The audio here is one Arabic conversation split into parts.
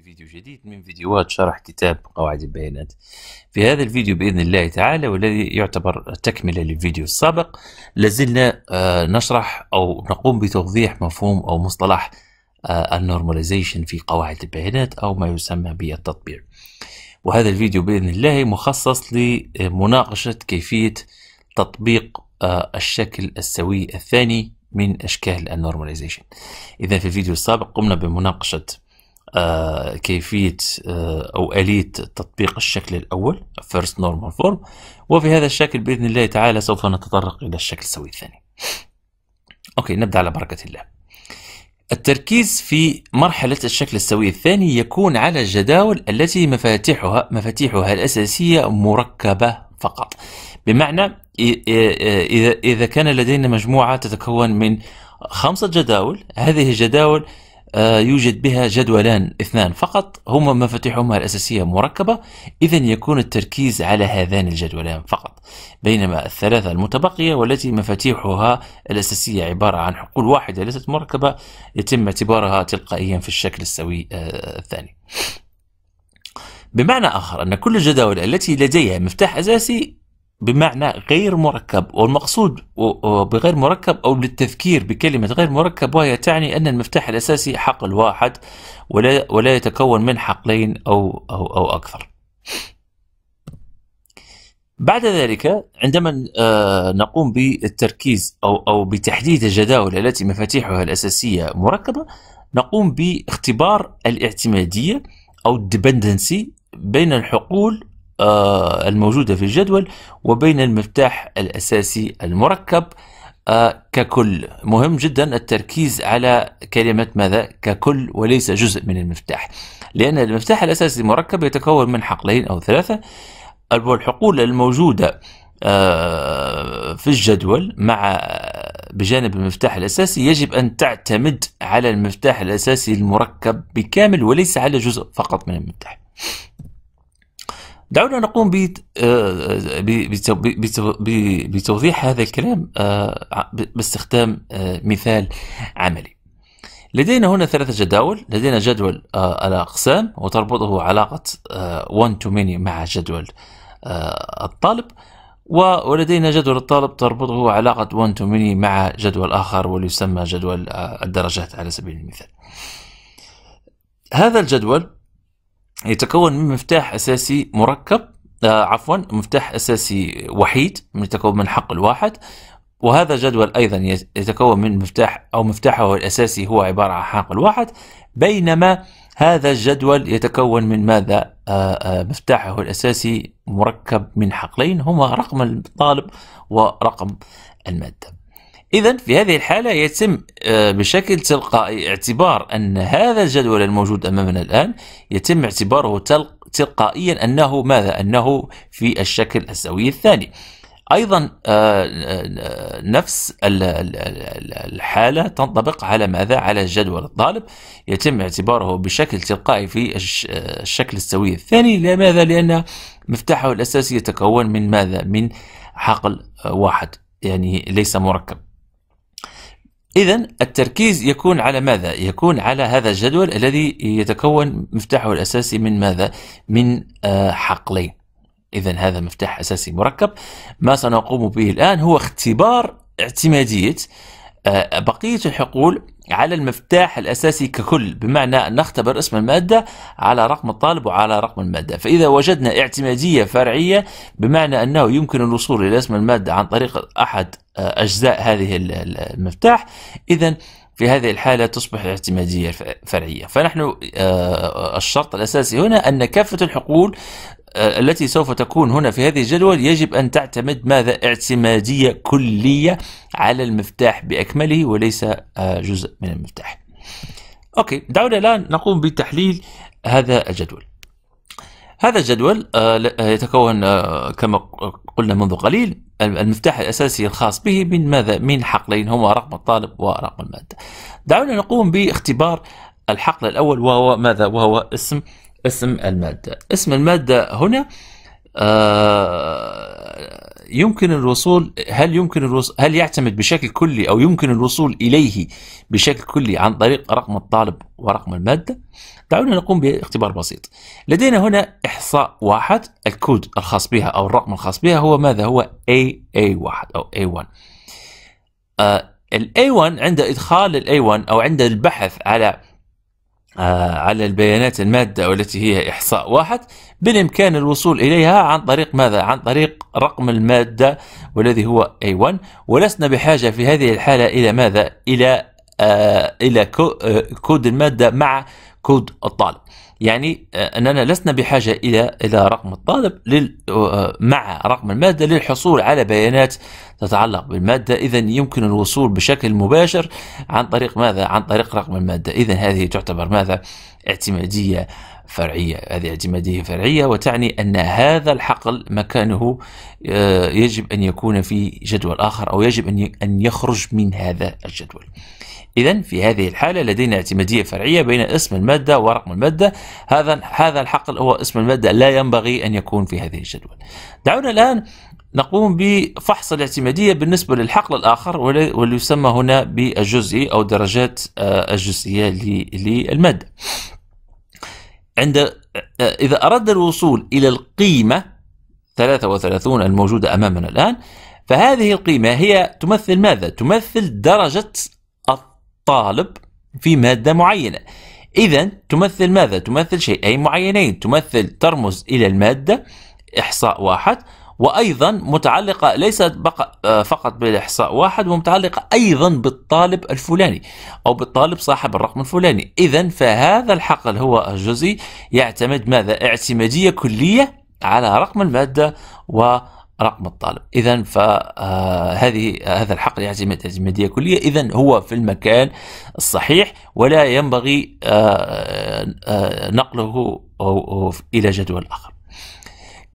بفيديو جديد من فيديوهات شرح كتاب قواعد البيانات في هذا الفيديو بإذن الله تعالى والذي يعتبر تكملة للفيديو السابق لازلنا آه، نشرح أو نقوم بتوضيح مفهوم أو مصطلح آه، النورماليزيشن في قواعد البيانات أو ما يسمى بالتطبيع وهذا الفيديو بإذن الله مخصص لمناقشة كيفية تطبيق آه، الشكل السوي الثاني من أشكال النورماليزيشن إذا في الفيديو السابق قمنا بمناقشة آه، كيفية آه، أو آلية تطبيق الشكل الأول First Normal Form وفي هذا الشكل بإذن الله تعالى سوف نتطرق إلى الشكل السوي الثاني أوكي نبدأ على بركة الله التركيز في مرحلة الشكل السوي الثاني يكون على الجداول التي مفاتيحها مفاتيحها الأساسية مركبة فقط بمعنى إذا كان لدينا مجموعة تتكون من خمسة جداول هذه الجداول آه، يوجد بها جدولان اثنان فقط هما مفاتيحهما الأساسية مركبة إذا يكون التركيز على هذان الجدولان فقط بينما الثلاثة المتبقية والتي مفاتيحها الأساسية عبارة عن حقول واحدة ليست مركبة يتم اعتبارها تلقائيا في الشكل السوي آه، الثاني بمعنى آخر أن كل الجداول التي لديها مفتاح أساسي بمعنى غير مركب والمقصود بغير مركب أو للتذكير بكلمة غير مركب وهي تعني أن المفتاح الأساسي حقل واحد ولا, ولا يتكون من حقلين أو, أو, أو أكثر بعد ذلك عندما آه، نقوم بالتركيز أو, أو بتحديد الجداول التي مفاتيحها الأساسية مركبة نقوم باختبار الاعتمادية أو الديبندنسي بين الحقول آه، الموجودة في الجدول وبين المفتاح الأساسي المركب آه، ككل مهم جدا التركيز على كلمة ماذا ككل وليس جزء من المفتاح لأن المفتاح الأساسي المركب يتكون من حقلين أو ثلاثة والحقول الموجودة آه، في الجدول مع بجانب المفتاح الأساسي يجب أن تعتمد على المفتاح الأساسي المركب بكامل وليس على جزء فقط من المفتاح دعونا نقوم آه، بتوضيح هذا الكلام آه، باستخدام آه، مثال عملي لدينا هنا ثلاثة جداول لدينا جدول الأقسام وتربطه علاقة 1 to many مع جدول الطالب ولدينا جدول الطالب تربطه علاقة 1 to many مع جدول آخر واللي يسمى جدول الدرجات على سبيل المثال هذا الجدول يتكون من مفتاح أساسي مركب آه عفوا مفتاح أساسي وحيد يتكون من حقل واحد وهذا الجدول أيضا يتكون من مفتاح أو مفتاحه الأساسي هو عبارة عن حقل واحد بينما هذا الجدول يتكون من ماذا؟ آه،, آه مفتاحه الأساسي مركب من حقلين هما رقم الطالب ورقم المادة إذا في هذه الحالة يتم آه، بشكل تلقائي اعتبار أن هذا الجدول الموجود أمامنا الآن يتم اعتباره تلقائيا أنه ماذا؟ أنه في الشكل السوي الثاني. ايضا آه، آه، نفس الحاله تنطبق على ماذا على الجدول الطالب يتم اعتباره بشكل تلقائي في الشكل السوي الثاني لماذا لان مفتاحه الاساسي يتكون من ماذا من حقل واحد يعني ليس مركب إذا التركيز يكون على ماذا؟ يكون على هذا الجدول الذي يتكون مفتاحه الأساسي من ماذا؟ من آه، حقلين. إذا هذا مفتاح أساسي مركب. ما سنقوم به الآن هو اختبار اعتمادية آه، بقية الحقول على المفتاح الأساسي ككل بمعنى أن نختبر اسم المادة على رقم الطالب وعلى رقم المادة فإذا وجدنا اعتمادية فرعية بمعنى أنه يمكن الوصول إلى اسم المادة عن طريق أحد آه، أجزاء هذه المفتاح إذا في هذه الحالة تصبح الاعتمادية فرعية فنحن آه، الشرط الأساسي هنا أن كافة الحقول آه، التي سوف تكون هنا في هذه الجدول يجب أن تعتمد ماذا اعتمادية كلية على المفتاح بأكمله وليس آه، جزء من المفتاح أوكي دعونا الآن نقوم بتحليل هذا الجدول هذا الجدول آه، يتكون كما قلنا منذ قليل المفتاح الأساسي الخاص به من ماذا؟ من حقلين هما رقم الطالب ورقم المادة. دعونا نقوم باختبار الحقل الأول وهو ماذا؟ وهو اسم اسم المادة اسم المادة هنا آه، يمكن الوصول هل يمكن الوصول هل يعتمد بشكل كلي او يمكن الوصول اليه بشكل كلي عن طريق رقم الطالب ورقم الماده؟ دعونا نقوم باختبار بسيط. لدينا هنا احصاء واحد الكود الخاص بها او الرقم الخاص بها هو ماذا؟ هو AA1 او A1. آه A1 عند ادخال الاي A1 او عند البحث على آه، على البيانات المادة والتي هي إحصاء واحد بالإمكان الوصول إليها عن طريق ماذا؟ عن طريق رقم المادة والذي هو A1 ولسنا بحاجة في هذه الحالة إلى ماذا؟ إلى آه، إلى آه، كود المادة مع كود الطالب يعني آه، اننا لسنا بحاجه الى الى رقم الطالب آه، آه، مع رقم الماده للحصول على بيانات تتعلق بالماده اذا يمكن الوصول بشكل مباشر عن طريق ماذا عن طريق رقم الماده اذا هذه تعتبر ماذا اعتماديه فرعية هذه اعتمادية فرعية وتعني أن هذا الحقل مكانه آه، يجب أن يكون في جدول آخر أو يجب أن يخرج من هذا الجدول إذا في هذه الحالة لدينا اعتمادية فرعية بين اسم المادة ورقم المادة هذا هذا الحقل هو اسم المادة لا ينبغي أن يكون في هذه الجدول دعونا الآن نقوم بفحص الاعتمادية بالنسبة للحقل الآخر واللي يسمى هنا بالجزئي أو درجات آه، الجزئية للمادة عند إذا أردنا الوصول إلى القيمة 33 الموجودة أمامنا الآن فهذه القيمة هي تمثل ماذا؟ تمثل درجة الطالب في مادة معينة إذا تمثل ماذا؟ تمثل شيئين معينين تمثل ترمز إلى المادة إحصاء واحد وأيضا متعلقة ليست آه، فقط بالإحصاء واحد ومتعلقة أيضا بالطالب الفلاني أو بالطالب صاحب الرقم الفلاني إذا فهذا الحقل هو الجزئي يعتمد ماذا اعتمادية كلية على رقم المادة و رقم الطالب اذا فهذه آه، هذا الحقل يعتمد اعتماديه كليه اذا هو في المكان الصحيح ولا ينبغي آه، نقله الى جدول اخر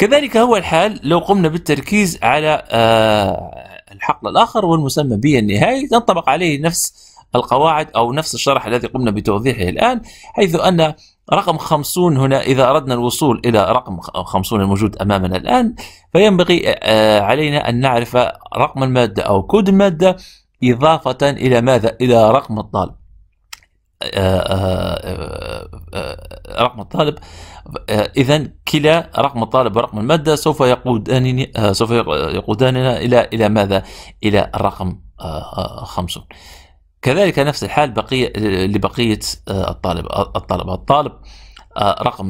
كذلك هو الحال لو قمنا بالتركيز على آه، الحقل الآخر والمسمى النهائي تنطبق عليه نفس القواعد أو نفس الشرح الذي قمنا بتوضيحه الآن حيث أن رقم 50 هنا إذا أردنا الوصول إلى رقم 50 الموجود أمامنا الآن فينبغي آه، علينا أن نعرف رقم المادة أو كود المادة إضافة إلى ماذا؟ إلى رقم الطالب آه، آه، آه، رقم الطالب اذا كلا رقم الطالب ورقم الماده سوف يقودان سوف يقوداننا الى الى ماذا؟ الى الرقم 50 كذلك نفس الحال بقيه لبقيه الطالب الطالب الطالب آه، رقم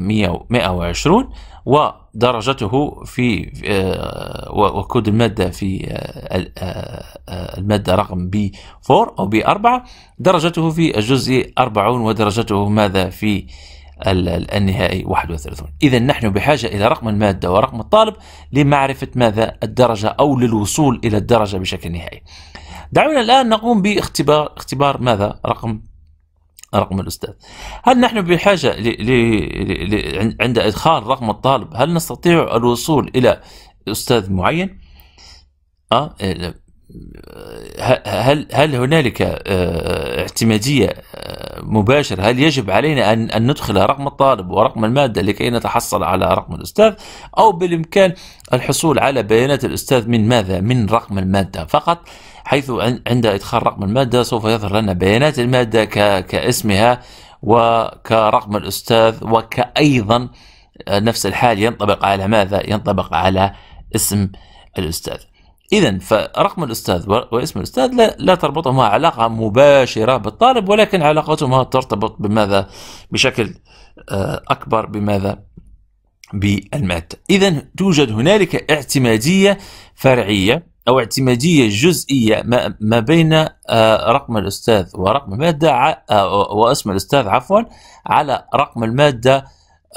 120 ودرجته في آه، وكود المادة في آه، المادة رقم بي 4 أو بي 4 درجته في الجزء 40 ودرجته ماذا في النهائي 31 إذا نحن بحاجة إلى رقم المادة ورقم الطالب لمعرفة ماذا الدرجة أو للوصول إلى الدرجة بشكل نهائي دعونا الآن نقوم باختبار اختبار ماذا رقم رقم الأستاذ هل نحن بحاجة ل... ل... ل... عند إدخال رقم الطالب هل نستطيع الوصول إلى أستاذ معين أه؟ هل هل هنالك اعتماديه آه، آه، مباشره هل يجب علينا ان ان ندخل رقم الطالب ورقم الماده لكي نتحصل على رقم الاستاذ او بالامكان الحصول على بيانات الاستاذ من ماذا من رقم الماده فقط حيث عند إدخال رقم المادة سوف يظهر لنا بيانات المادة كاسمها وكرقم الأستاذ وكأيضا نفس الحال ينطبق على ماذا؟ ينطبق على اسم الأستاذ إذا فرقم الأستاذ واسم الأستاذ لا, لا تربطهما علاقة مباشرة بالطالب ولكن علاقتهما ترتبط بماذا؟ بشكل آه، أكبر بماذا؟ بالمادة إذا توجد هنالك اعتمادية فرعية أو اعتمادية جزئية ما بين آه، رقم الأستاذ ورقم المادة آه، واسم الأستاذ عفوا على رقم المادة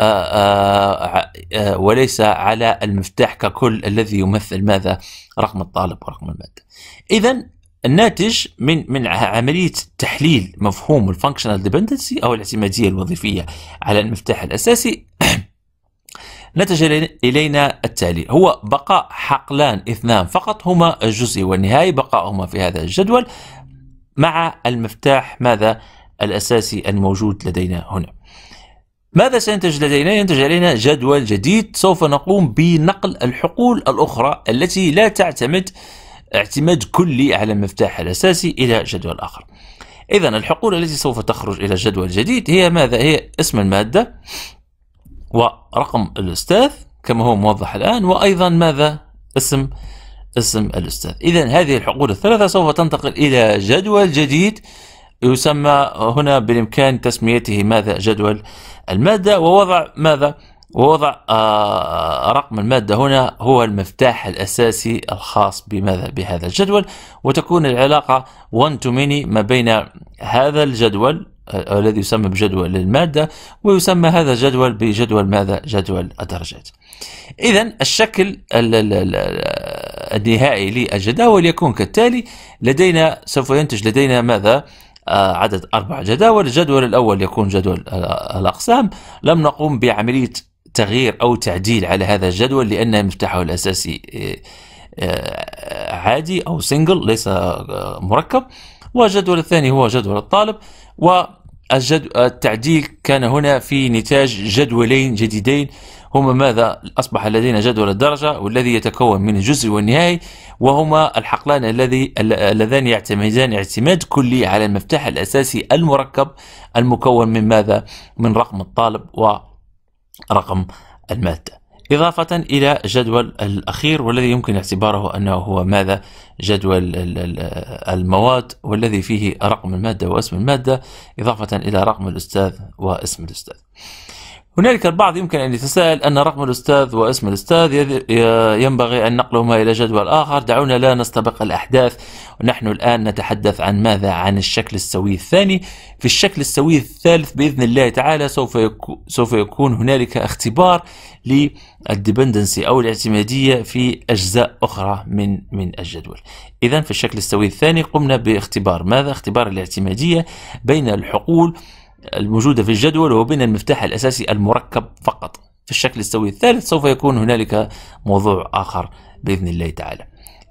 آه، وليس على المفتاح ككل الذي يمثل ماذا رقم الطالب ورقم المادة إذا الناتج من من عمليه تحليل مفهوم الفانكشنال ديبندنسي او الاعتماديه الوظيفيه على المفتاح الاساسي نتج إلينا التالي هو بقاء حقلان اثنان فقط هما الجزئي والنهائي بقاؤهما في هذا الجدول مع المفتاح ماذا الأساسي الموجود لدينا هنا ماذا سينتج لدينا؟ ينتج علينا جدول جديد سوف نقوم بنقل الحقول الأخرى التي لا تعتمد اعتماد كلي على المفتاح الأساسي إلى جدول آخر إذا الحقول التي سوف تخرج إلى جدول جديد هي ماذا؟ هي اسم المادة ورقم الأستاذ كما هو موضح الآن وأيضا ماذا اسم اسم الأستاذ إذا هذه الحقول الثلاثة سوف تنتقل إلى جدول جديد يسمى هنا بالإمكان تسميته ماذا جدول المادة ووضع ماذا ووضع آه، رقم المادة هنا هو المفتاح الأساسي الخاص بماذا بهذا الجدول وتكون العلاقة 1 to many ما بين هذا الجدول الذي يسمى بجدول للمادة ويسمى هذا الجدول بجدول ماذا؟ جدول الدرجات إذا الشكل النهائي للجداول يكون كالتالي لدينا سوف ينتج لدينا ماذا؟ آه، عدد أربع جداول الجدول الأول يكون جدول الأقسام لم نقوم بعملية تغيير أو تعديل على هذا الجدول لأن مفتاحه الأساسي آه، آه، عادي أو سنجل ليس مركب والجدول الثاني هو جدول الطالب والتعديل كان هنا في نتاج جدولين جديدين هما ماذا أصبح لدينا جدول الدرجة والذي يتكون من الجزء والنهائي وهما الحقلان الذي اللذان يعتمدان اعتماد كلي على المفتاح الأساسي المركب المكون من ماذا من رقم الطالب ورقم المادة إضافة إلى جدول الأخير والذي يمكن اعتباره أنه هو ماذا جدول المواد والذي فيه رقم المادة واسم المادة إضافة إلى رقم الأستاذ واسم الأستاذ هنالك البعض يمكن أن يتساءل أن رقم الأستاذ واسم الأستاذ ينبغي أن نقلهما إلى جدول آخر دعونا لا نستبق الأحداث ونحن الآن نتحدث عن ماذا عن الشكل السوي الثاني في الشكل السوي الثالث بإذن الله تعالى سوف يكون, سوف يكون هنالك اختبار للديبندنسي أو الاعتمادية في أجزاء أخرى من من الجدول إذا في الشكل السوي الثاني قمنا باختبار ماذا اختبار الاعتمادية بين الحقول الموجودة في الجدول وبين المفتاح الأساسي المركب فقط في الشكل السوي الثالث سوف يكون هنالك موضوع آخر بإذن الله تعالى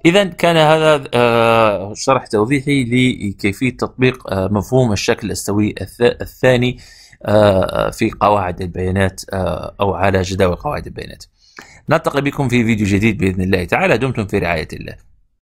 إذا كان هذا آه، شرح توضيحي لكيفية تطبيق آه، مفهوم الشكل السوي الثاني آه، في قواعد البيانات أو على جداول قواعد البيانات نلتقي بكم في فيديو جديد بإذن الله تعالى دمتم في رعاية الله